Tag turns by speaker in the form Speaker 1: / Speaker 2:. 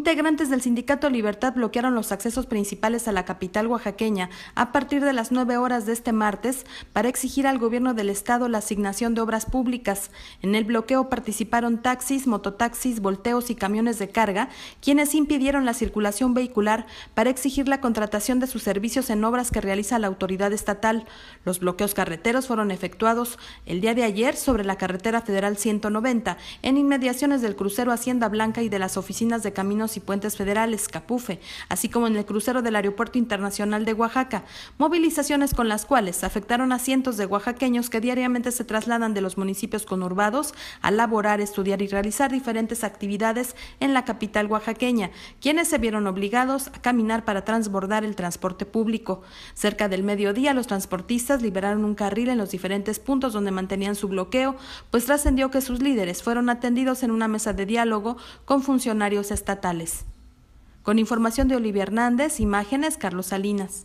Speaker 1: Integrantes del Sindicato Libertad bloquearon los accesos principales a la capital oaxaqueña a partir de las 9 horas de este martes para exigir al gobierno del estado la asignación de obras públicas. En el bloqueo participaron taxis, mototaxis, volteos y camiones de carga, quienes impidieron la circulación vehicular para exigir la contratación de sus servicios en obras que realiza la autoridad estatal. Los bloqueos carreteros fueron efectuados el día de ayer sobre la carretera federal 190 en inmediaciones del crucero Hacienda Blanca y de las oficinas de caminos y Puentes Federales, Capufe, así como en el crucero del Aeropuerto Internacional de Oaxaca, movilizaciones con las cuales afectaron a cientos de oaxaqueños que diariamente se trasladan de los municipios conurbados a laborar, estudiar y realizar diferentes actividades en la capital oaxaqueña, quienes se vieron obligados a caminar para transbordar el transporte público. Cerca del mediodía, los transportistas liberaron un carril en los diferentes puntos donde mantenían su bloqueo, pues trascendió que sus líderes fueron atendidos en una mesa de diálogo con funcionarios estatales. Con información de Olivia Hernández, imágenes Carlos Salinas.